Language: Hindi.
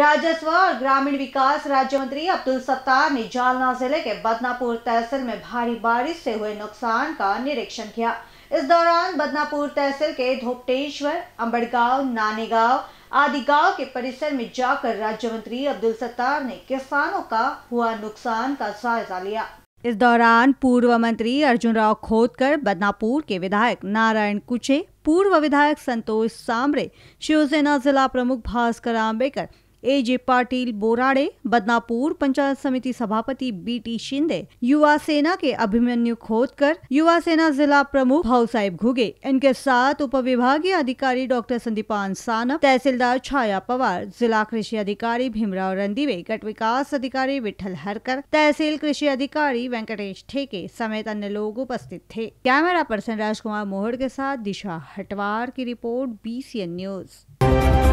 राजस्व और ग्रामीण विकास राज्य मंत्री अब्दुल सत्तार ने जालना जिले के बदनापुर तहसील में भारी बारिश से हुए नुकसान का निरीक्षण किया इस दौरान बदनापुर तहसील के धोपटेश्वर अम्बड़गांव नानेगांव आदि गांव के परिसर में जाकर राज्य मंत्री अब्दुल सत्तार ने किसानों का हुआ नुकसान का जायजा लिया इस दौरान पूर्व मंत्री अर्जुन राव खोदकर बदनापुर के विधायक नारायण कुचे पूर्व विधायक संतोष सामरे शिवसेना जिला प्रमुख भास्कर आम्बेकर ए जे पाटिल बोराड़े बदनापुर पंचायत समिति सभापति बी टी शिंदे युवा सेना के अभिमन्यु खोदकर युवा सेना जिला प्रमुख भाव साहेब घुगे इनके साथ उप विभागीय अधिकारी डॉक्टर संदीपान सानप तहसीलदार छाया पवार जिला कृषि अधिकारी भीमराव रंदीवे गट विकास अधिकारी विठल हरकर तहसील कृषि अधिकारी वेंकटेश ठेके समेत अन्य लोग उपस्थित थे कैमरा पर्सन राजकुमार मोहड़ के साथ दिशा हटवार की रिपोर्ट एन न्यूज